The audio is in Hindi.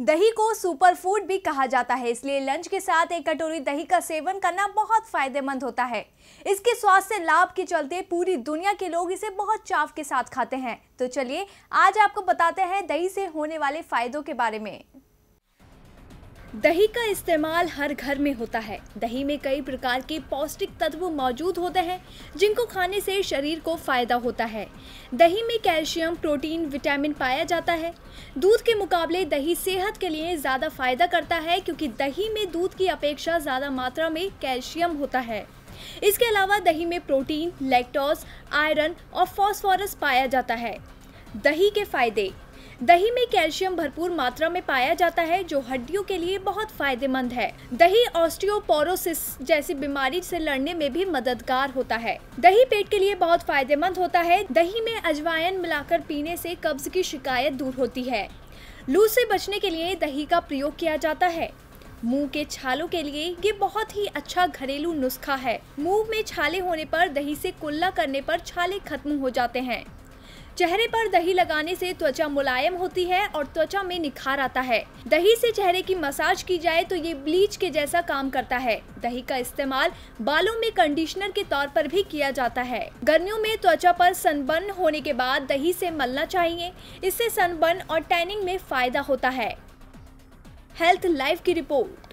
दही को सुपर फूड भी कहा जाता है इसलिए लंच के साथ एक कटोरी दही का सेवन करना बहुत फायदेमंद होता है इसके स्वास्थ्य लाभ के चलते पूरी दुनिया के लोग इसे बहुत चाव के साथ खाते हैं तो चलिए आज आपको बताते हैं दही से होने वाले फायदों के बारे में दही का इस्तेमाल हर घर में होता है दही में कई प्रकार के पौष्टिक तत्व मौजूद होते हैं जिनको खाने से शरीर को फायदा होता है दही में कैल्शियम प्रोटीन विटामिन पाया जाता है दूध के मुकाबले दही सेहत के लिए ज़्यादा फायदा करता है क्योंकि दही में दूध की अपेक्षा ज़्यादा मात्रा में कैल्शियम होता है इसके अलावा दही में प्रोटीन लेक्टोस आयरन और फॉस्फोरस पाया जाता है दही के फायदे दही में कैल्शियम भरपूर मात्रा में पाया जाता है जो हड्डियों के लिए बहुत फायदेमंद है दही ऑस्टियोपोरोसिस जैसी बीमारी से लड़ने में भी मददगार होता है दही पेट के लिए बहुत फायदेमंद होता है दही में अजवायन मिलाकर पीने से कब्ज की शिकायत दूर होती है लू से बचने के लिए दही का प्रयोग किया जाता है मुंह के छालों के लिए ये बहुत ही अच्छा घरेलू नुस्खा है मुंह में छाले होने पर दही से कुल्ला करने पर छाले खत्म हो जाते हैं चेहरे पर दही लगाने से त्वचा मुलायम होती है और त्वचा में निखार आता है दही से चेहरे की मसाज की जाए तो ये ब्लीच के जैसा काम करता है दही का इस्तेमाल बालों में कंडीशनर के तौर पर भी किया जाता है गर्मियों में त्वचा पर सनबर्न होने के बाद दही से मलना चाहिए इससे सनबर्न और टैनिंग में फायदा होता है हेल्थ लाइफ की रिपोर्ट